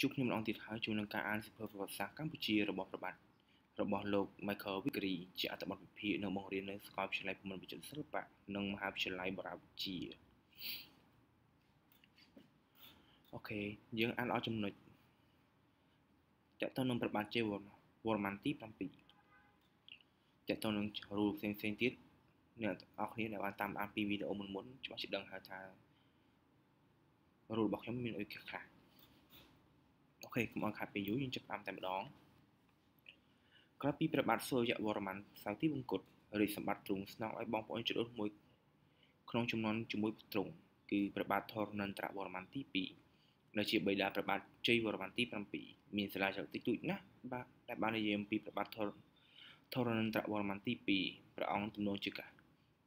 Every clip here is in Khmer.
ជួបខ្ញុំម្ដងទៀតហើយជួយនឹងការអានសៀវភៅប្រវត្តិសាស្ត្រកម្ពុជារបស់ប្របាទរបស់លោក Michael Vickery ជាអត្ថបទវិភាគនៅបង្រៀននៅសាកលវិទ្យាល័យភូមិវិចិត្រសិល្បៈនិងមហាវិទ្យាល័យបរាវិជាអូខេយើងអានអស់ចំណុចតកតនឹងប្របាទជេវវរ្ម័នទី7តកតនឹងរូបផ្សេងផ្សេងទៀតអ្នកអរគ្នាដែលបានតាមដានពីវីដេអូមុនមុនច្បាស់ជាដឹងហើយថារូបរបស់ខ្ញុំមានអីខ្លះខ្លះអូខេកុំអង្ខាត់ពេលយូរយើងចាប់តាមតែម្ដងក្រោយពីព្រះបាទសូរយវរ្ម័នសៅទីវង្គតរាជសម្បត្តិទ្រង់ស្នងឲ្យបងប្អូនចដុះមួយក្នុងចំនួនជាមួយទ្រង់គឺព្រះបាទធរណន្ទ្រវរ្ម័នទី2ដែលជាបិតាព្រះបាទជ័យវរ្ម័នទី7មាន សាលាចៅតិចតួចណាស់បាទដែលបាននិយាយអំពីព្រះបាទធរធរណន្ទ្រវរ្ម័នទី2ព្រះអង្គទំនងជាកា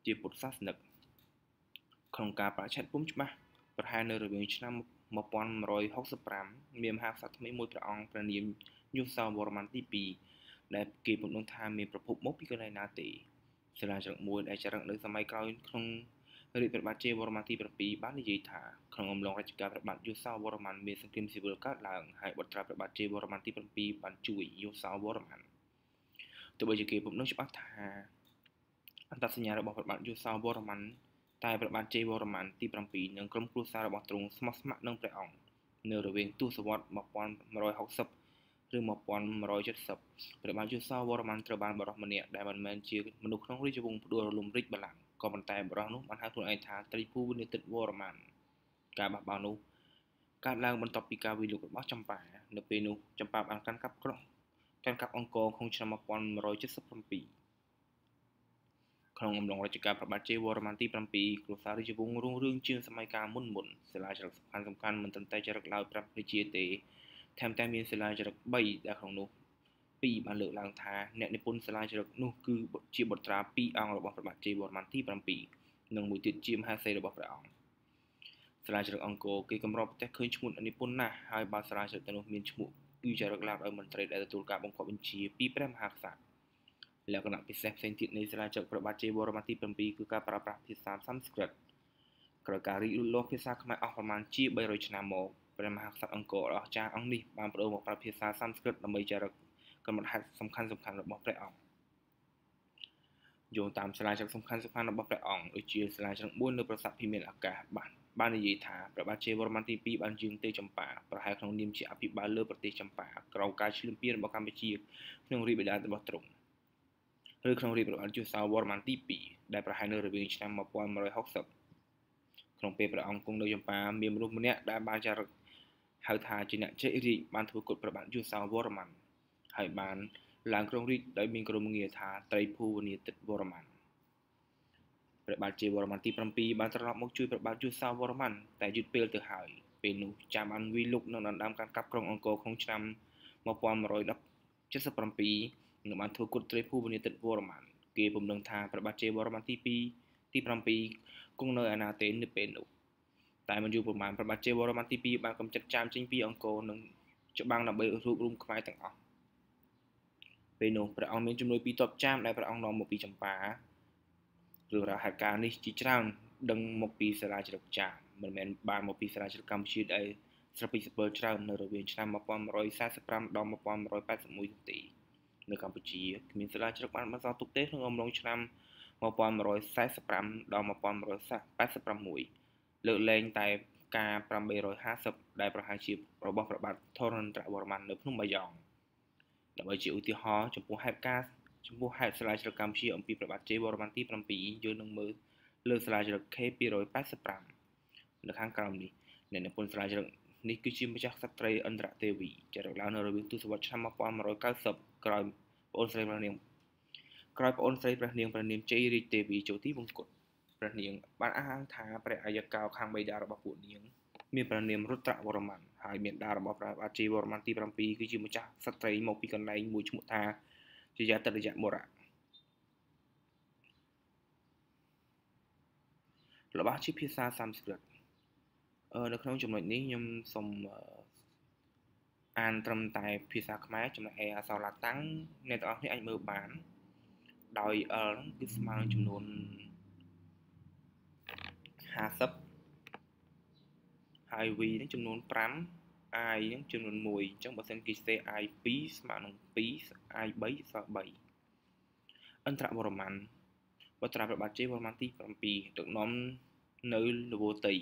ជាពុទ្ធសាសនិកក្នុងការប្រឆាំងពុំច្បាស់ប្រហែលនៅរវាងឆ្នាំ1900 1165មានមហាក្សត្រថ្មីមួយព្រះអង្គព្រះនាមយសោវរ្ម័នទី2ដែល គេពំដឹងថាមានប្រភពមកពីកន្លែងណាទេសិលាចារឹកមួយដែលចារឹកនៅ សម័យក្រោយក្នុងរាជព្រះបាទជ័យវរ្ម័នទី7បាននិយាយថាក្នុងអំឡុងរជ្ជកាលព្រះបាទយសោវរ្ម័នមានសង្គ្រាមស៊ីវិលកើតឡើងហើយបុត្រាព្រះបាទជ័យវរ្ម័នទី7បានជួយយសោវរ្ម័នទោះបីជាគេពំដឹងច្បាស់ថាអត្តសញ្ញាណរបស់ព្រះបាទយសោវរ្ម័នតែព្រះបាទជ័យវរ្ម័នទី7និងក្រុមគ្រួសាររបស់ទ្រង់ស្មោះស្ម័គ្រនឹងព្រះអង្គនៅរវាងទសវត្ស1160ឬ1170ព្រះបាទយសោវរ្ម័នត្រូវបានបរិះម្នាក់ដែលមិនមែនជាមនុស្សក្នុងរាជវង្សផ្ដួលរលំរាជបល្ល័ង្កក៏ប៉ុន្តែបរិះនោះបានហៅខ្លួនឯងថាត្រីភូវនិទិតវរ្ម័នការបះបោរនោះកើតឡើងបន្ទាប់ពីការវិលលោករបស់ចម្ប៉ានៅពេលនោះចម្ប៉ាបានកាន់កាប់ក្រុងកាន់កាប់អង្គរក្នុងឆ្នាំ1177ក្នុងអំឡុងរជ្ជកាលព្រះបាទជ័យវរ្ម័នទី7គ្រួសាររាជវង្សរុងរឿងជាងសម័យកាលមុនមុនសិលាចារឹកសំខាន់សំខាន់មិនត្រឹមតែចារឹកឡើយប្រាប់ព្រះជាទេថែមទាំងមានសិលាចារឹក3ដែលក្នុងនោះពីរបានលើកឡើងថាអ្នកនិពន្ធសិលាចារឹកនោះគឺជាបុត្រា2អង្គរបស់ព្រះបាទជ័យវរ្ម័នទី7និងមួយទៀតជាមហាសេនរបស់ព្រះអង្គសិលាចារឹកអង្គរគេកម្រប្រទេសឃើញឈ្មោះនិពន្ធណាស់ហើយបើសិលាចារឹកទាំងនោះមានឈ្មោះគឺចារឹកឡើងដោយមន្ត្រីដែលទទួលការបង្គាប់បញ្ជាពីព្រះមហាក្សត្រលក្ខណៈពិសេសផ្សេងទៀតនៃសិលាចក្របាតជេវរមាទី7គឺការប្រើប្រាស់ភាសាសំស្ក្រឹតក្រោយការរីកលូតលាស់ភាសាខ្មែរអស់ប្រមាណជា300ឆ្នាំមកព្រះមហាក្សត្រអង្គរដ៏អស្ចារ្យអង្គនេះបានប្រដូរមកប្រើភាសាសំស្ក្រឹតដើម្បីចារឹកកំណត់ហេតុសំខាន់សំខាន់របស់ព្រះអង្គយោងតាមសិលាចារឹកសំខាន់សំខាន់របស់ព្រះអង្គដូចជាសិលាចារឹក4នៅប្រាសាទភិមានអាកាសបានបាននិយាយថាព្រះបាទជ័យវរ្ម័នទី2បានយាងទៅចម្ប៉ាប្រហែលក្នុងនាមជាអភិបាលលើប្រទេសចម្ប៉ាក្រោមការឈ្លានពានរបស់កម្ពុជាក្នុងរាជបិតារបស់ទ្រង់ឬក្នុងរាជប្រវត្តិយូសាវរ្ម័នទី2ដែលប្រហែលនៅរវាងឆ្នាំ1160ក្នុងពេលព្រះអង្គគង់នៅចម្ប៉ាមានមនុស្សម្នាក់ដែលបានចារឹកហៅថាជាអ្នកជ័យរាជបានធ្វើគុតប្របាទយូសាវរ្ម័នហើយបាន ឡើងគ្រងរាជដោយមានក្រុមងារថាត្រីភូវនីតិតវរ្ម័នព្រះបាទជ័យវរ្ម័នទី7បានត្រឡប់មកជួយព្រះបាទយូសាវរ្ម័នតែយឺតពេលទៅហើយពេលនោះចាំអានវីលុកនៅដណ្ដើមការកាប់ក្រុងអង្គរក្នុងឆ្នាំ1177នឹងបានធ្វើគុតត្រីភូវនីតិតវរ្ម័នគេពំនឹងថាព្រះបាទជ័យវរ្ម័នទី2ទី7គង់នៅអាណាទេនៅពេលនោះតែមិនយូរប៉ុន្មានព្រះបាទជ័យវរ្ម័នទី2បានកំចាត់ចាមចេញពីអង្គរនិងច្បាំងដើម្បីរួបរមខ្មែរទាំងអស់ពេលនោះព្រះអង្គមានជំនួយពីតបចាមដែលព្រះអង្គនាំមកពីចម្ប៉ារឿងរ៉ាវហេតុការណ៍នេះជាច្រើនដឹងមកពីសាលាជ្រកចាមមិនមែនបានមកពីសាលាជ្រកកម្ពុជាដែរស្រាប់ពីសិពលច្រើននៅរវាងឆ្នាំ1145ដល់1181ទេនៅកម្ពុជាគ្មានសាលាជ្រឹកបានបន្សល់ទុកទេក្នុងអំឡុងឆ្នាំ1145ដល់1186លើកលែងតែការ850ដែលប្រហែលជារបស់ព្រះបាទធរណត្រវរ្ម័ននៅភ្នំបាយ៉ង់ដើម្បីជាឧទាហរណ៍ចំពោះហេតុការណ៍ចំពោះហេតុសាលាជ្រឹកកម្ពុជាអំពីព្រះបាទជ័យវរ្ម័នទី7យើងនឹងមើលលើសាលាជ្រឹក K285 នៅខាងក្រោមនេះអ្នកនិពន្ធសាលាជ្រឹកនេះគឺជាម្ចាស់ក្សត្រីអន្តរទេវីចារឹកឡើងនៅរវាងទសវត្សរ៍ឆ្នាំ1190ក្រោយប្អូនស្រីព្រះនាងក្រោយប្អូនស្រីព្រះនាងព្រះនាមជ័យរាជទេវីចូលទីវង្គតព្រះនាង បានអះអាងថាព្រះអាយកោខាងបេដារបស់ពួកនាង មានព្រះនាមរុទ្រវរ្ម័នហើយមានដារបស់ព្រះបាទជ័យវរ្ម័នទី7គឺជាម្ចាស់ស្ត្រីមកពីកន្លែងមួយឈ្មោះថាជាយតរយៈមរៈរបស់ជាភាសាសំស្ក្រឹតនៅក្នុងចំណុចនេះខ្ញុំសូមអានត្រឹមតែភាសាខ្មែរចំណែកឯអក្សរឡាតាំងអ្នកទាំងអស់គ្នាអាចមើលបានដោយ L ហ្នឹងគឺស្មើនឹងចំនួន50ហើយ V ហ្នឹងចំនួន5 I ហ្នឹងចំនួន1អញ្ចឹងបើសិនគេស្ទេ I 2ស្មើនឹង2 I 3ស្មើ3អន្តរបរម័នបត្រាប្របាទជ័យវរ្ម័នទី7ដឹកនាំនៅលវតី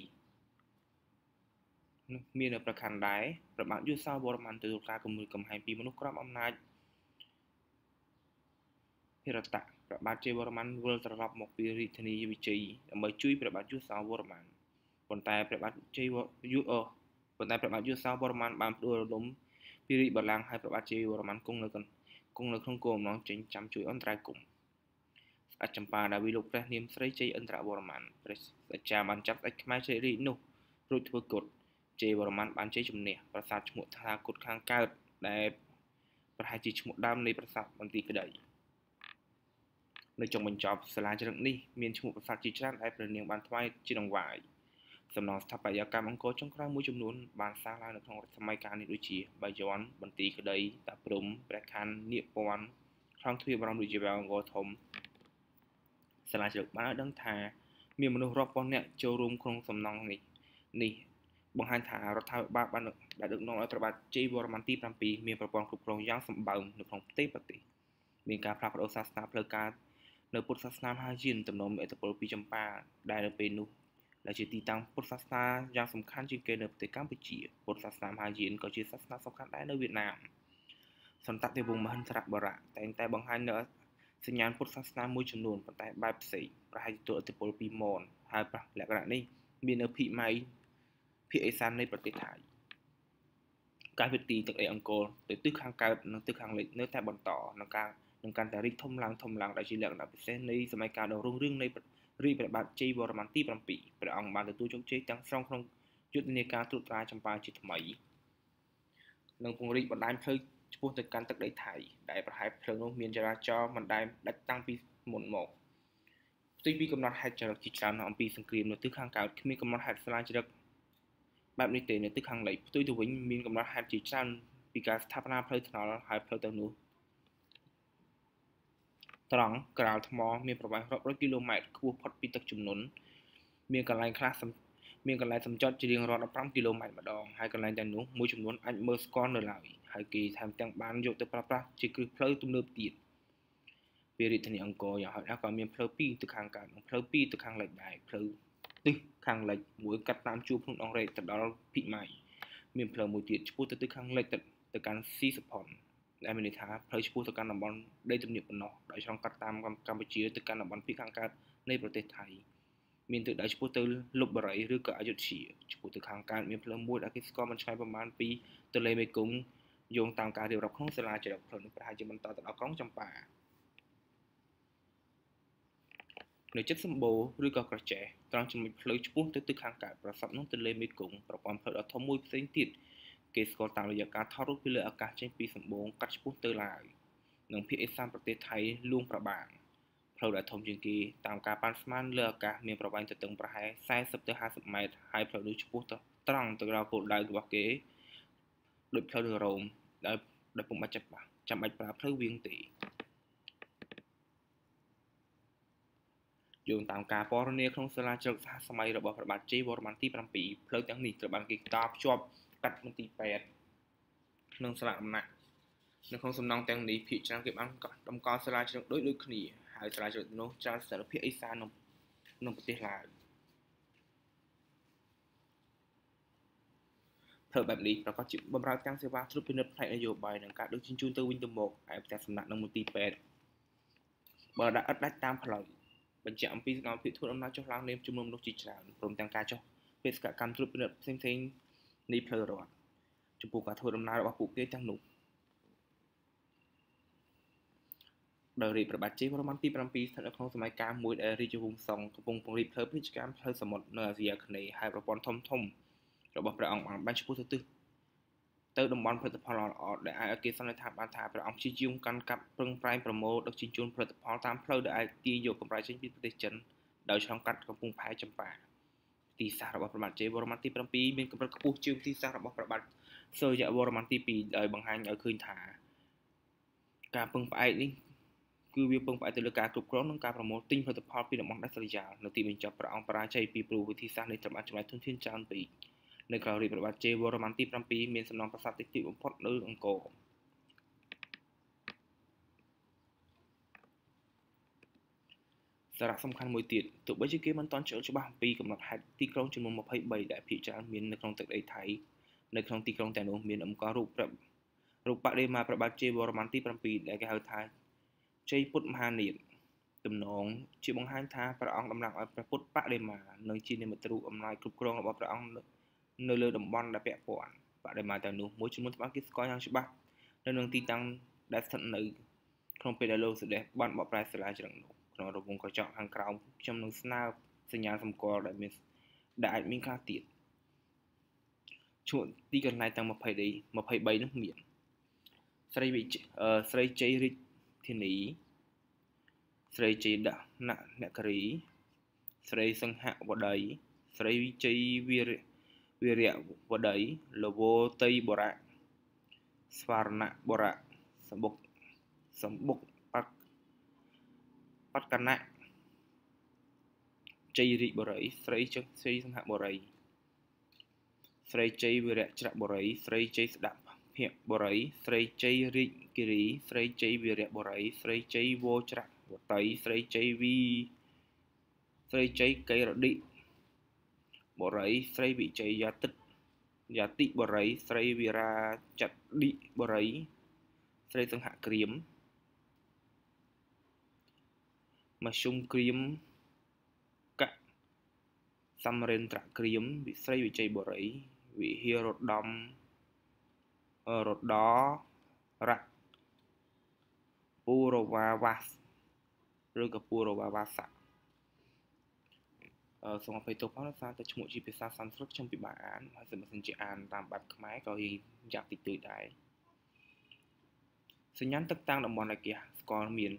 នោះមាននៅប្រខណ្ឌដែរប្របាទយសោវរ្ម័នទទួលការគំរាមកំហែងពីមនុស្សក្រោមអំណាចភិរតៈប្របាទជ័យវរ្ម័នវិលត្រឡប់មកពីរាជធានីវិជ័យដើម្បីជួយ ប្របាទយសោវរ្ម័នប៉ុន្តែប្របាទជ័យយុអប៉ុន្តែប្របាទយសោវរ្ម័នបានផ្ដួលរលំពីរាជបល្ល័ង្កហើយប្របាទជ័យវរ្ម័នគង់នៅគង់នៅក្នុងគោលអំណងចេញចាំជួយអន្តរាគមស្ដេចចម្ប៉ាដាវីលោកព្រះនាមស្រីជ័យអន្តរវរ្ម័នព្រះស្ដេចចាបានចាប់ស្ដេចខ្មែរជ័យរាជនោះរួចធ្វើគុតជ័យវរ្ម័នបានជ័យជំនះប្រាសាទឈ្មោះថាគុតខាងកើតដែលប្រហែលជាឈ្មោះដើមនៃប្រាសាទបន្ទាយក្តីនៅចុងបញ្ចប់សាលាជ្រឹកនេះមានឈ្មោះប្រាសាទជាច្រើនដែលព្រះនាងបានថ្វាយជាដង្វាយ សំណង់ស្ថាបត្យកម្មអង្គរចុងក្រោយមួយចំនួនបានសាងឡើងនៅក្នុងសម័យកាលនេះដូចជាបាយ័នបន្ទាយក្តី តាព្រំព្រះខ័ននៀបពាន់ខ្លោងទ្វារបរមរាជវាំងអង្គរធំសាលាជ្រឹកបានឲ្យដឹងថាមានមនុស្សរាប់ពាន់នាក់ចូលរួមក្នុងសំណង់នេះនេះបង្ហាញថារដ្ឋាភិបាលបានដែលដឹកនាំដោយព្រះបាទជ័យវរ្ម័នទី7មានប្រព័ន្ធគ្រប់គ្រងយ៉ាងសម្បើមនៅក្នុងប្រទេសប្រទេសមានការផ្លាស់ប្ដូរសាសនាផ្លូវការនៅពុទ្ធសាសនាហើយជាទំនំអធិពលពីចម្ប៉ាដែលនៅពេលនោះដែលជាទីតាំងពុទ្ធសាសនាយ៉ាងសំខាន់ជាងគេនៅប្រទេសកម្ពុជាពុទ្ធសាសនាមហាយានក៏ជាសាសនាសំខាន់ដែរនៅវៀតណាមសន្តតិវង្សមហិន្ទ្របរៈតែងតែបង្ហាញនៅសញ្ញាណពុទ្ធសាសនាមួយចំនួនប៉ុន្តែបែបផ្សេងប្រហែលទទួលអធិពលពីមនហើយលក្ខណៈនេះមាននៅភីម៉ៃភាគឦសាននៃប្រទេសថៃការវិទីទឹកដីអង្គរទៅទិសខាងកើតនិងទិសខាងលិចនៅតែបន្តនឹងការនឹងកាន់តែរីកធំឡើងធំឡើងដែលជាលក្ខណៈពិសេសនៃសម័យកាលដ៏រុងរឿងនៃរាជព្រះបាទជ័យវរ្ម័នទី7ព្រះអង្គបានទទួលជោគជ័យទាំងស្រុងក្នុងយុទ្ធនាការត្រួតត្រាចម្ប៉ាជាថ្មីនិងពង្រីកបណ្ដាញផ្លូវឆ្ពោះទៅកាន់ទឹកដីថៃដែលប្រហែលផ្លូវនោះមានចរាចរណ៍មិនដែលដាច់តាំងពីមុនមកផ្ទុយពីកំណត់ហេតុចរិតជាច្រើនអំពីសង្គ្រាមនៅទិសខាងកើតគ្មានកំណត់ហេតុស្រាលចរិតបែបនេះទេនៅទិសខាងលិចផ្ទុយទៅវិញមានកំណត់ហេតុជាច្រើនពីការស្ថាបនាផ្លូវថ្នល់ហើយផ្លូវទៅនោះត្រង់ក្រាលថ្ម មានប្រវែងរាប់រយគីឡូម៉ែត្រខ្ពស់ផុតពីទឹកជំនន់មានកន្លែងខ្លះមានកន្លែងសំចតជារៀងរាល់15គីឡូម៉ែត្រម្ដងហើយកន្លែងទាំងនោះមួយចំនួនអាចមើលស្គាល់នៅឡើយហើយគេថែមទាំងបានយកទៅប្រើប្រាស់ជាគ្រឹះផ្លូវទំនើបទៀតពីរាជធានីអង្គរយ៉ាងហោចណាស់ក៏មានផ្លូវពីរទៅខាងកើតនិងផ្លូវពីរទៅខាងលិចដែរផ្លូវទិសខាងលិចមួយកាត់តាមជួរភ្នំដងរែកទៅដល់ភិម៉ៃមានផ្លូវមួយទៀតឆ្ពោះទៅទិសខាងលិចទៅទៅកាន់ស៊ីសផុនដែលមានន័យថាផ្លូវឆ្ពោះទៅកាន់តំបន់ដីទំនាបបណ្ណោះដោយឆ្លងកាត់តាមកម្ពុជាទៅកាន់តំបន់ភាគខាងកើតនៃប្រទេសថៃ មានទិសដៅឆ្ពោះទៅលុបបុរីឬក៏អយុធ្យាឆ្ពោះទៅខាងកើតមានផ្លូវមួយដែលគេស្គាល់មិនឆ្ងាយប្រមាណពីទន្លេមេគង្គយោងតាមការរៀបរាប់ក្នុងសាលាជ្រាបផ្លូវនេះប្រហែលជាបន្តទៅដល់ក្រុងចម្ប៉ានៅចិត្តសម្បូរឬក៏ក្រចេះត្រង់ចំណុចផ្លូវឆ្ពោះទៅទិសខាងកើតប្រសពនោះទន្លេមេគង្គប្រព័ន្ធផ្លូវដ៏ធំមួយផ្សេងទៀតគេស្គាល់តាមរយៈការថតរូបពីលើអាកាសចេញពីសម្បូរកាត់ឆ្ពោះទៅឡាវនិងភាគឦសានប្រទេសថៃលួងប្របាងផ្លូវដែលធំជាងគេតាមការប៉ាន់ស្មានលើអាកាសមានប្រវែងទទឹងប្រហែល40ទៅ50ម៉ែត្រហើយផ្លូវនោះឆ្ពោះទៅត្រង់ទៅដល់គោលដៅរបស់គេដោយផ្លូវនៅរ៉ូមដែលដែលពុំបាច់ចាំបាច់ប្រើផ្លូវវៀងទេយោងតាមការពណ៌នាក្នុងសាលាជ្រកសហសម័យរបស់ព្រះបាទជ័យវរ្ម័នទី7ផ្លូវទាំងនេះត្រូវបានគេតភ្ជាប់កាត់មន្ទីរពេទ្យក្នុងសាលាអំណាចនៅក្នុងសំណង់ទាំងនេះភាគច្រើនគេបានតម្កល់សាលាជ្រកដូចដូចគ្នាហើយសាលាជ្រកនោះច្រើនស្ថិតភាគឦសានក្នុងក្នុងប្រទេសឡាវធ្វើបែបនេះប្រកាសជាបម្រើទាំងសេវាត្រួតពិនិត្យផ្នែកនយោបាយនិងការដឹកជញ្ជូនទៅវិញទៅមកឯផ្ទះសំណាក់និងមន្ទីរពេទ្យបើដាក់ឥតដាច់តាមផ្លូវបញ្ជាក់អំពីសកម្មភាពធ្វើដំណើរចុះឡើងនៃចំនួនមនុស្សជាច្រើនព្រមទាំងការចុះបេសកកម្មត្រួតពិនិត្យផ្សេងៗនៃផ្លូវរដ្ឋចំពោះការធ្វើដំណើររបស់ពួកគេទាំងនោះដោយរាជប្របាទជ័យវរ្ម័នទី7ស្ថិតនៅក្នុងសម័យកាលមួយដែលរាជវង្សសុងកំពុងពង្រីកផ្លូវពាណិជ្ជកម្មផ្លូវសមុទ្រនៅអាស៊ីអាគ្នេយ៍ហើយប្រព័ន្ធធំធំរបស់ព្រះអង្គបានបាញ់ឈ្មោះទៅទិសទៅតំបន់ផលិតផលល្អៗដែលអាចឲ្យគេសន្និដ្ឋានបានថាព្រះអង្គព្យាយាមកាន់កាប់ប្រឹងប្រែងប្រមូលដឹកជញ្ជូនផលិតផលតាមផ្លូវដែលអាចទាញយកកម្រៃចេញពីប្រទេសចិនដោយឆ្លងកាត់កំពង់ផែចម្ប៉ាទីសាស្ត្ររបស់ព្រះបាទជ័យវរ្ម័នទី7មានកម្រិតខ្ពស់ជាងទីសាស្ត្ររបស់ព្រះបាទសូរ្យវរ្ម័នទី2ដោយបង្ហាញឲ្យឃើញថាការពឹងផ្អែកនេះគឺវាពឹងផ្អែកទៅលើការគ្រប់គ្រងនិងការប្រមូលទិញផលិតផលពីតំបន់ដាច់ស្រយាលនៅទីបញ្ចប់ព្រះអង្គបរាជ័យពីព្រោះវិធីសាស្ត្រនេះត្រូវបានចំណាយធនធានច្រើនពេកនៅក្រៅរាជប្រវត្តិជេវរ្ម័នទី7មានសំណង់ប្រាសាទតិចតួចបំផុតនៅអង្គរសារៈសំខាន់មួយទៀតទោះបីជាគេមិនទាន់ចូលច្បាស់អំពីកំណត់ហេតុទីក្រុងចំនួន23ដែលភាគច្រើនមាននៅក្នុងទឹកដីថៃនៅក្នុងទីក្រុងទាំងនោះមានអង្គររូបប្រាប់រូបបដិមាប្របាទជ័យវរ្ម័នទី7ដែលគេហៅថាជ័យពុទ្ធមហានាថទំនងជាបង្ហាញថាព្រះអង្គតំណាងឲ្យព្រះពុទ្ធបដិមានិងជានិមិត្តរូបអំណាចគ្រប់គ្រងរបស់ព្រះអង្គនៅលើតំបន់ដែលពាក់ព័ន្ធបរិមាណទាំងនោះមួយចំនួនបានគេស្គាល់យ៉ាងច្បាស់នៅក្នុងទីតាំងដែលស្ថិតនៅក្នុងពេលដែលលោកសេដេសបានបកប្រែសាលាជ្រឹងនោះក្នុងរង្វង់កញ្ចក់ខាងក្រោមខ្ញុំនឹងស្នើសញ្ញាសម្គាល់ដែលមានដែលអាចមានខ្លះទៀតឈួតទីកន្លែងទាំង20ដី23នោះមានស្រីវិជស្រីជ័យរិទ្ធធានីស្រីជ័យដាក់ណអ្នកករីស្រីសង្ហវដីស្រីជ័យវីរៈវិរៈវដីលវោតីបរៈស្វារណបរៈសម្បុកសម្បុកបកបតកណៈជ័យរិបរិយស្រីចិស្រីសង្ហបរិយស្រីជ័យវិរៈច្រៈបរិយស្រីជ័យស្ដាប់ភៈបរិយស្រីជ័យរិទ្ធគិរី ស្រីជ័យវិរៈបរិយស្រីជ័យវោច្រៈវតីស្រីជ័យវីស្រីជ័យកេរដិបរិយស្រីវិជ័យយាតិយាតិបរិយស្រីវីរាចត្ដិបរិយស្រីសង្ហក្រៀមមជ្ឈុំក្រៀមកសំរិន្ទ្រក្រៀមវិស្រីវិជ័យបរិយវិហាររដំរដរៈពូរវាវាសឬក៏ពូរវាវាសាក់សូមអភ័យទោសផងសារតែឈ្មោះជាភាសាសំស្ក្រឹតខ្ញុំពិបាកអានហើយសម្រាប់សិនជាអានតាមបែបខ្មែរក៏រៀងយ៉ាក់តិចតួចដែរសញ្ញាទឹកតាំងតំបន់អាកាសស្គាល់មាន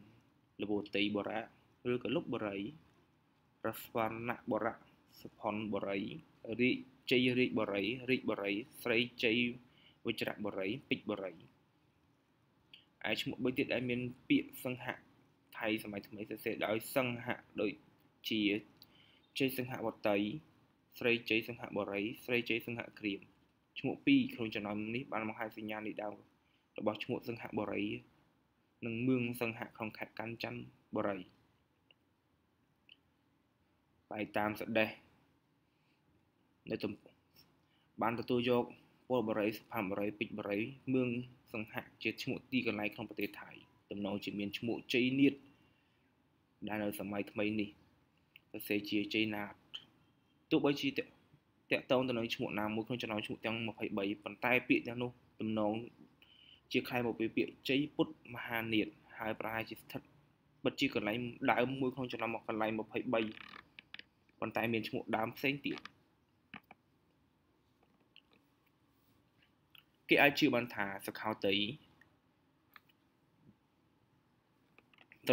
លវតីបរៈឬក៏លុបបរិយរស្វរណៈបរៈសុផុនបរិយរិជ័យរិជបរិយរិជបរិយស្រីជ័យវិជ្រៈបរិយពេជ្របរិយឯឈ្មោះបីទៀតដែលមាន ពាក្យសង្ហៈថៃសម័យថ្មីសរសេរដោយ សង្ហៈដូចជាជ័យសង្ហវតីស្រីជ័យសង្ហបរិយស្រីជ័យសង្ហក្រៀមឈ្មោះ2ក្នុងចំណោមនេះបានបង្ហាញសញ្ញានេះដែររបស់ឈ្មោះសង្ហបរិយនិងមឿងសង្ហក្នុងខេត្តកញ្ច័ន្ទបរិយបាយតាមសដេះនៅទំបានទទួលយកពលបរិយសុផាបរិយពេជ្របរិយមឿងសង្ហជាឈ្មោះទីកន្លែងក្នុងប្រទេសថៃតំណងជាមានឈ្មោះជ័យនៀតដែលនៅសម័យថ្មីនេះសរសេរជា Jainat ទោះបីជាតាក់ទងទៅនឹងឈ្មោះណាមួយក្នុងចំណោមឈ្មោះទាំង23ប៉ុន្តែពាក្យទាំងនោះទំនងជាខែមកពីពាក្យជ័យពុទ្ធមហានាថហើយប្រហែលជាស្ថិតបិទជាកន្លែងដើមមួយក្នុងចំណោមកន្លែង23ប៉ុន្តែមានឈ្មោះដើមផ្សេងទៀតគេអាចជឿបានថាសខោតី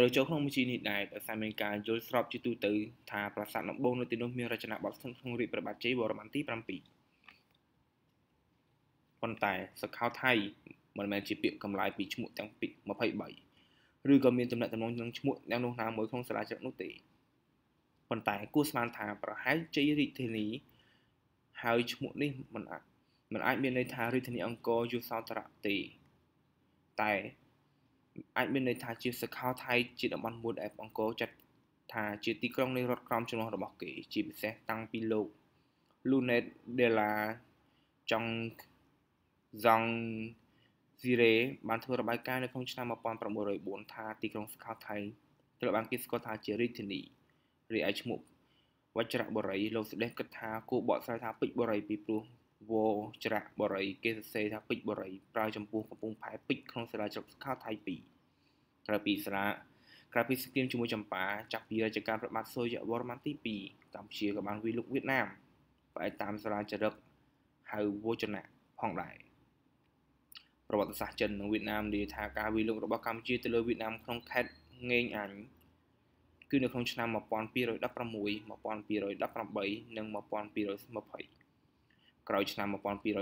ត្រូវចូលក្នុងបញ្ជីនេះដែរដោយសារមានការយល់ស្របជាទូទៅថាប្រាសាទដំបងនៅទីនោះមានរចនាបថក្នុងក្នុងរាជព្រះបាទជ័យវរ្ម័នទី7ប៉ុន្តែ សកលថៃមិនមែន ជាពាក្យកម្លាយពីឈ្មោះទាំងពីរ23ឬក៏មានទំនាក់ទំនងនឹងឈ្មោះទាំងនោះណាមួយក្នុងសាលាជ្រឹកនោះទេប៉ុន្តែគួរស្មានថា ប្រហែលជ័យរាជធានីហើយឈ្មោះនេះមិនអាចមិនអាច មានន័យថារាជធានីអង្គរយូសោតរៈទេតែអាចមានន័យថាជាសកលថៃជាតំបន់មួយដែលអង្គរចាត់ថាជាទីក្រុងនៃរដ្ឋក្រមជំនាស់របស់គេជាពិសេសតាំងពីលោក Lunet de la Chong Zhang Zire បានធ្វើរបាយការណ៍នៅក្នុង ឆ្នាំ1904ថា ទីក្រុងសកលថៃត្រូវបានគេស្គាល់ថា ជារាជធានីរីឯឈ្មោះវជ្របុរីលោកសេដេសគិតថាគួរបកស្រាយថាពេជ្របុរីពីព្រោះវច្រាក់បរិយគេសរសេរថាពេជ្របរិយប្រើចំពោះកំពង់ផែពេជ្រក្នុងសាលាជ្រកសង្ខោថៃ2ក្រៅពីសាលាក្រៅពីសង្គ្រាមជាមួយចម្ប៉ាចាប់ពីរជ្ជកាលព្រះបាទសូរ្យវរ្ម័នទី2កម្ពុជាក៏បានវាយលុកវៀតណាមផ្អែកតាមសាលាចរិកហៅវោចនៈផងដែរប្រវត្តិសាស្ត្រចិននិងវៀតណាមនិយាយថាការវាយលុករបស់កម្ពុជាទៅលើវៀតណាមក្នុងខេត្តងេងអាញ់គឺនៅក្នុងឆ្នាំ1216 1218និង1220ក្រោយឆ្នាំ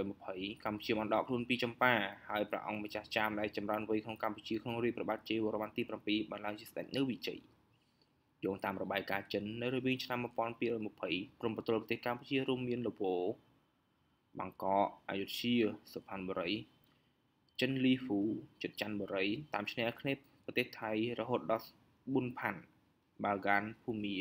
1220កម្ពុជាបានដកខ្លួនពីចម្ប៉ាហើយព្រះអង្គម្ចាស់ចាមដែលចម្រើនវ័យក្នុងកម្ពុជាក្នុងរាជព្រះបាទជ័យវរ្ម័នទី7បានឡើងជាស្ដេចនៅវិជ័យយោងតាមរបាយការណ៍ចិននៅរវាងឆ្នាំ1220ក្រមប្រទល់ប្រទេសកម្ពុជារួមមានលវបាងកកអយុធ្យាសុផាន់បុរីចិនលីហ្វូចិត្តច័ន្ទបុរីតាមឈ្នះគ្នាប្រទេសថៃរហូតដល់ប៊ុនផាន់បាល់កានភូមា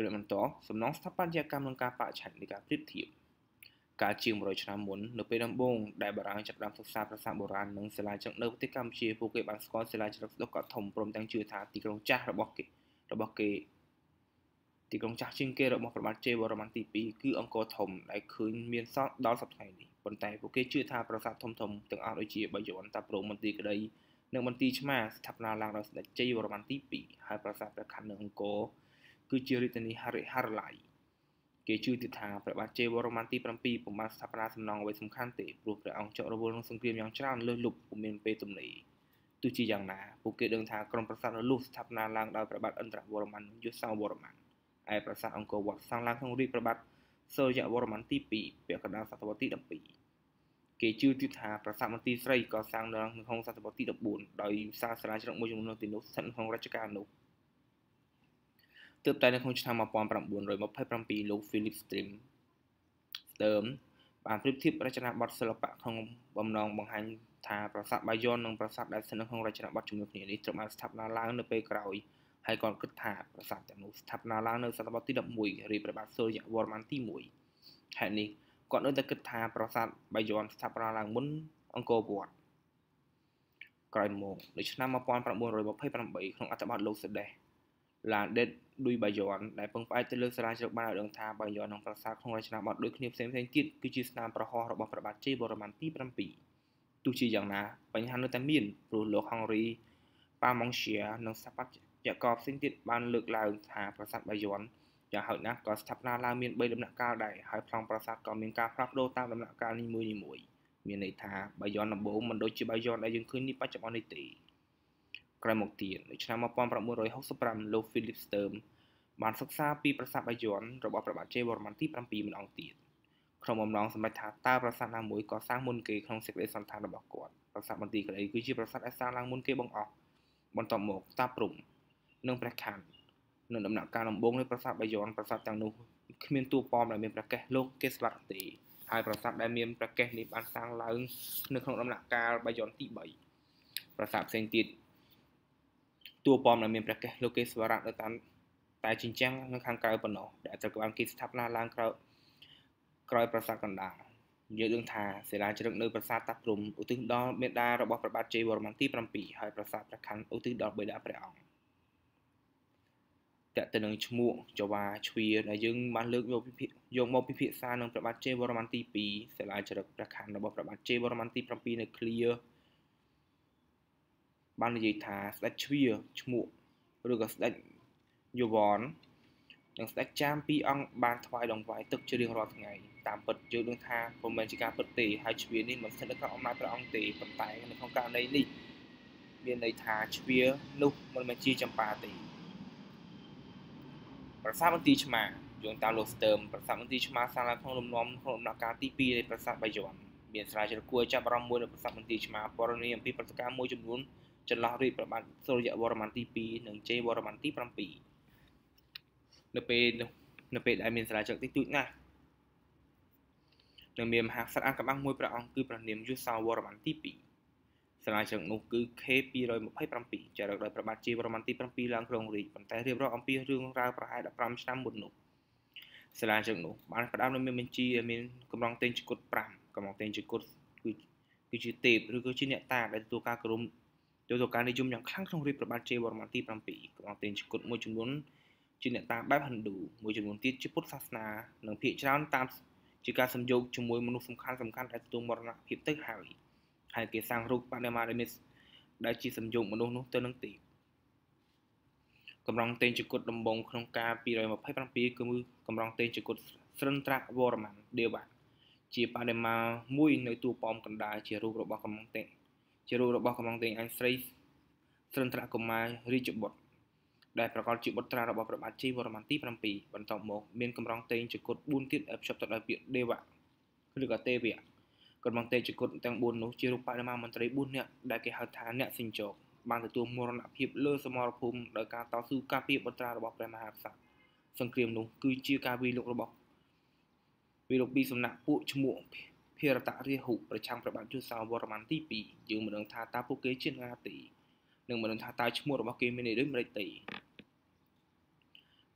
ជំរាបបន្តសំណងស្ថាបត្យកម្មនិងការបរិឆេទនៃការប្រៀបធៀបកាលជាង100ឆ្នាំមុននៅពេលដំបូងដែលបារាំងចាប់ផ្ដើមសិក្សាប្រាសាទបុរាណនិងសិលាចឹកនៅប្រទេសកម្ពុជា ពួកគេ បានស្គាល់សិលាចឹកស្ដុកកធំព្រមទាំងជឿថាទីក្រុងចាស់របស់គេរបស់គេទីក្រុងចាស់ជាងគេរបស់ព្រះបាទជ័យវរ្ម័នទី2គឺ អង្គរធំដែលឃើញមានសល់ដល់សប្តាហ៍នេះប៉ុន្តែពួកគេជឿថាប្រាសាទធំធំទាំងអស់ដូចជាបាយ័នតាព្រមមន្ទីរក្តីនិងមន្ទីរឆ្មាស្ថាបនាឡើងដោយស្ដេចជ័យវរ្ម័នទី2ហើយប្រាសាទព្រះខ័ននៅអង្គរគឺជារាជធានីហរិហរឡៃគេជឿទៀតថាព្រះបាទជ័យវរ្ម័នទី7ពុំបានស្ថាបនាសំណង់អ្វីសំខាន់ទេព្រោះព្រះអង្គចោករវល់ក្នុងសង្គ្រាមយ៉ាងច្រើនលើសលប់ពុំមានពេលទំនេរទោះជាយ៉ាងណាពួកគេដឹងថាក្រុមប្រាសាទនៅលុះស្ថាបនាឡើងដោយព្រះបាទឥន្ទ្រវរ្ម័នយុសោវរ្ម័នឯប្រាសាទអង្គរវត្តសាងឡើងក្នុងរាជព្រះបាទសូរ្យវរ្ម័នទី2ពាក់កណ្ដាលសតវត្សទី12គេជឿទៀតថាប្រាសាទមន្ទីរស្រីក៏សាងឡើងក្នុងសតវត្សទី14ដោយសារសាលាជ្រកមួយចំនួននៅទីនោះស្ថិតក្នុងរជ្ជកាលនោះទើបតែនៅក្នុងឆ្នាំ1927លោក Philip Stream ស្ដើមបានប្រៀបធៀបរចនាបថសិល្បៈក្នុងបំណងបង្ហាញថាប្រាសាទបាយ័ននិងប្រាសាទដែលស្ថិតនៅក្នុង រចនាបថជំនួសគ្នានេះត្រូវបានស្ថាបនាឡើងនៅពេលក្រោយហើយគាត់គិតថាប្រាសាទទាំងនោះស្ថាបនាឡើងនៅសតវត្សទី11រាជព្រះបាទសូរ្យវរ្ម័នទី1ហេតុនេះគាត់នៅតែគិតថាប្រាសាទបាយ័នស្ថាបនាឡើងមុនអង្គរវត្តក្រោយមកនៅឆ្នាំ1928ក្នុងអត្ថបទលោកសេដេសឡាដេតឌុយបាយ័នដែលពឹងផ្អែកទៅលើសារាជ្រៅបានឲ្យដឹងថាបាយ័ននឹងប្រសាក្នុងរចនាបថដូចគ្នាផ្សេងៗទៀតគឺជាស្នាមប្រហោះរបស់ព្រះបាទជ័យវរ្ម័នទី7ទោះជាយ៉ាងណាបញ្ហានៅតែមានព្រោះលោកហុងរីប៉ាម៉ុងឈៀនិងស្ថាបត្យករផ្សេងទៀតបានលើកឡើងថាប្រាសាទបាយ័នយ៉ាងហោចណាស់ក៏ស្ថាបនាឡើងមាន3ដំណាក់កាលដែរហើយប្លង់ប្រាសាទក៏មានការផ្លាស់ប្ដូរតាមដំណាក់កាលនីមួយៗមានន័យថាបាយ័នដំបូងមិនដូចជាបាយ័នដែលយើងឃើញនេះបច្ចុប្បន្ននេះទេក្រោយមកទៀតនៅឆ្នាំ1965លោក Philip Sturm បានសិក្សាពីប្រាសាទបាយ័នរបស់ព្រះបាទជ័យវរ្ម័នទី7ម្ដងទៀតក្នុងបំណងសម្រេចថាតើប្រាសាទណាមួយកសាងមុនគេក្នុងសេចក្តីសន្តានរបស់គាត់ប្រាសាទបន្ទាយក្តីគឺជាប្រាសាទដែលសាងឡើងមុនគេបង្អស់បន្ទាប់មកតាព្រំនិងព្រះខ័ននៅដំណាក់កាលដំបូងនៃប្រាសាទបាយ័នប្រាសាទទាំងនោះគ្មានតួប៉មដែលមានប្រកេះលោកគេស្លាក់ទេហើយប្រាសាទដែលមានប្រកេះនេះបានសាងឡើងនៅក្នុងដំណាក់កាលបាយ័នទី3ប្រាសាទផ្សេងទៀតតួប៉មដែលមានព្រះកេសលោកេស្វរៈនៅតាមតែជញ្ជាំងនៅខាងក្រៅប៉ុណ្ណោះដែលត្រូវបានគេស្ថាបនាឡើងក្រោយក្រោយប្រាសាទកណ្ដាលយើងដឹងថាសិលាជ្រឹកនៅប្រាសាទតាព្រំឧទ្ទិសដល់មេដារបស់ព្រះបាទជ័យវរ្ម័នទី7ហើយប្រាសាទព្រះខ័នឧទ្ទិសដល់បិតាព្រះអង្គតទៅនឹងឈ្មោះចវាជ្វាដែលយើងបានលើកយកពិភាក្សាយកមកពិភាក្សានឹងព្រះបាទជ័យវរ្ម័នទី2សិលាជ្រឹកព្រះខ័នរបស់ព្រះបាទជ័យវរ្ម័នទី7នៅឃ្លាបាននិយាយថាស្ដេចជ្វាឈ្មោះឬក៏ស្ដេចយូវ៉ននិងស្ដេចចាមពីរអង្គបានថ្វាយដង្វាយទឹកជារៀងរាល់ថ្ងៃតាមពិតយើងនឹងថាពុំមែនជាការពិតទេហើយជ្វានេះមិនស្ថិតនៅក្នុងអំណាចព្រះអង្គទេប៉ុន្តែនៅក្នុងករណីនេះមានន័យថាជ្វានោះមិនមែនជាចម្ប៉ាទេប្រាសាទបន្ទាយឆ្មាយោងតាមលោកស្ទើមប្រាសាទបន្ទាយឆ្មាសាងឡើងក្នុងលំនាំក្នុងដំណាក់កាលទី2នៃប្រាសាទបាយ័នមានស្រាវជ្រាវគួរចាប់អារម្មណ៍មួយនៅប្រាសាទបន្ទាយឆ្មាពណ៌នាអំពីព្រឹត្តិការណ៍មួយចំនួនចន្លោះរាជប្របាទសូរ្យវរ្ម័នទី2និងជ័យវរ្ម័នទី7នៅពេលនៅពេលដែលមានសាលាជ័យតិចតួចណាស់នឹងមានមហាក្សត្រអាំងកម្បាំងមួយព្រះអង្គគឺព្រះនាមយូសាវរ្ម័នទី2សាលាជ័យនោះគឺ K227 ចារឹកដោយប្របាទជ័យវរ្ម័នទី7ឡើងគ្រងរាជប៉ុន្តែរៀបរាប់អំពីរឿងរ៉ាវប្រហែល15ឆ្នាំមុននោះសាលាជ័យនោះបានផ្ដើមនៅមានបញ្ជីដែលមានកម្រងតេងជគុត5កម្រងតេងជគុតគឺគឺជាទេពឬគឺជាអ្នកតាដែលទទួលការគោរពចូលទៅការនិយមយ៉ាងខ្លាំងក្នុងរាជព្រះបាទជ័យវរ្ម័នទី7ក្រុងទេនឈគុតមួយចំនួនជាអ្នកតាមបែបហិណ្ឌូមួយចំនួនទៀតជាពុទ្ធសាសនានិងភាគច្រើនតាមជាការសំយោគជាមួយមនុស្សសំខាន់សំខាន់ដែលទទួលមរណភាពទៅហើយហើយគេសាងរូបបដិមាដែលមានដែលជាសំយោគមនុស្សនោះទៅនឹងទីកម្រងតេងជគុតដំបងក្នុងការ227គឺកម្រងតេងជគុតស្រិនត្រាវរ្ម័នដេវៈជាបដិមាមួយនៅទូប៉មកណ្ដាលជារូបរបស់កម្រងតេងជារូបរបស់កំងទាញអញស្រីស្រិន្ទ្រកុមាររាជបុត្រដែលប្រកាសជាបុត្រារបស់ព្រះបាទជ័យវរ្ម័នទី7បន្ទាប់មក មានកម្រងតេងចគុត4ទៀតដែលភ្ជាប់ទៅដោយពាក្យទេវៈឬក៏ទេវៈកម្រងតេងចគុតទាំង4នោះជារូបបដិមាមន្ត្រី4នាក់ដែលគេហៅថាអ្នកសិញ្ជោកបានទទួលមរណភាពលើសមរភូមិដោយការតស៊ូការពារបុត្រារបស់ព្រះមហាក្សត្រសង្គ្រាមនោះ គឺជាការវាយលុករបស់វាយលុកពីសំណាក់ពួកឈ្មោះភិរតរាហុប្រឆាំងព្រះបាទយសោវរ្ម័នទី2យើងមិនដឹងថាតើពួកគេជាណាទេនឹងមិនដឹងថាតើឈ្មោះរបស់គេមានន័យដូចម្តេចទេ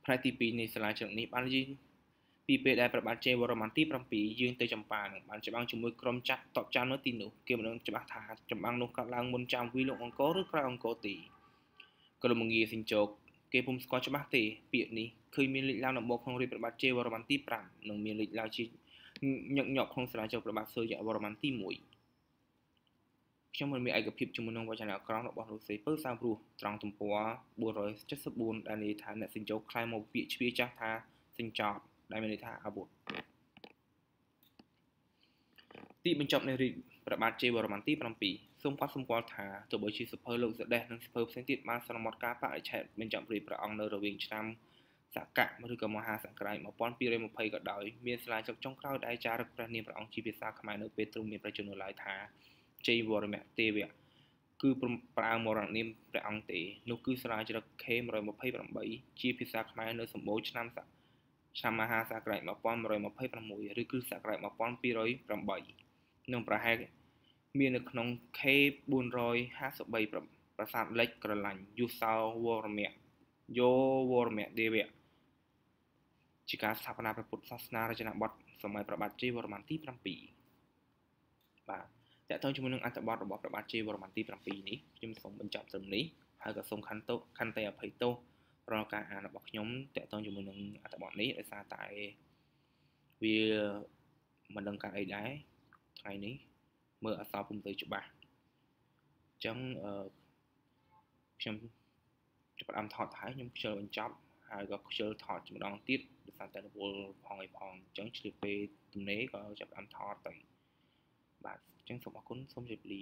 ផ្នែកទី2នៃសាលាជ្រឹកនេះបាននិយាយពីពេលដែលព្រះបាទជ័យវរ្ម័នទី7យាងទៅចម្ប៉ានឹងបានច្បាំងជាមួយក្រុមចាត់តបចាននៅទីនោះគេមិនដឹងច្បាស់ថាចម្បាំងនោះកើតឡើងមុនចាំវីលោកអង្គរឬក្រោយអង្គរទេក្រុមមងាសិញ្ជោកគេពុំស្គាល់ច្បាស់ទេពាក្យនេះឃើញមានលេចឡើងដំបូងក្នុងរាជព្រះបាទជ័យវរ្ម័នទី5និងមានលេចឡើងជាញឹកញាប់ក្នុងស្រាវជ្រាវប្របាទសូរ្យវរ្ម័នទី1ខ្ញុំមិនមានឯកភាពជាមួយនឹងវចនាអក្រង់របស់លោកសេពើសាមព្រោះត្រង់ទំព័រ474ដែលនិយាយថាអ្នកសិញ្ចោខ្លែងមកពាក្យជ្វាចាស់ថាសិញ្ចប់ដែលមានន័យថាអាវុធទីបញ្ចប់នៃរាជប្របាទជ័យវរ្ម័នទី7សូមកត់សម្គាល់ថាទោះបីជាសភើលោកសដេះនិងសភើផ្សេងទៀតបានសន្មតការបរិច្ឆេទបញ្ចប់រាជព្រះអង្គនៅរវាងឆ្នាំ1សកៈឬក៏មហាសង្គ្រាម1220ក៏ដោយមានស្លាចុកចុងក្រោយដែលចារឹកព្រះនាមព្រះអង្គជាភាសាខ្មែរនៅពេលទ្រង់មានប្រជជនឡើយថាជ័យវរមៈទេវៈគឺប្រើមរណនាមព្រះអង្គទេ នោះគឺស្លាចរិក K128 ជាភាសាខ្មែរនៅសម្បូរឆ្នាំឆ្នាំមហាសង្គ្រាម1126ឬគឺសង្គ្រាម1208និងប្រហែលមាននៅក្នុង K453 ប្រាសាទលិចក្រឡាញ់យុសោវរមៈយោវរមៈទេវៈជាការស្ថាបនាព្រះពុទ្ធសាសនារចនាបថសម័យព្រះបាទជ័យវរ្ម័នទី7បាទតើតើជាមួយនឹងអត្ថបទរបស់ព្រះបាទជ័យវរ្ម័នទី7នេះខ្ញុំសូមបញ្ចប់ត្រឹមនេះហើយក៏សូមខន្តុខន្តីអភ័យទោសប្រការអានរបស់ខ្ញុំតើតើជាមួយនឹងអត្ថបទនេះដោយសារតែវាមិនដឹងការអីដែរថ្ងៃនេះមើលអសរពុំទៅច្បាស់អញ្ចឹងអឺខ្ញុំចាប់ផ្ដើមថតហើយខ្ញុំខ្ជិលបញ្ចប់ហើយក៏ខ្ជិលថតម្ដងទៀតដោយសារតែរវល់ផងអីផងអញ្ចឹងឆ្លៀតពេលទំនេរក៏ចាប់បានថតទៅបាទអញ្ចឹងសូមអរគុណសូមជម្រាបលា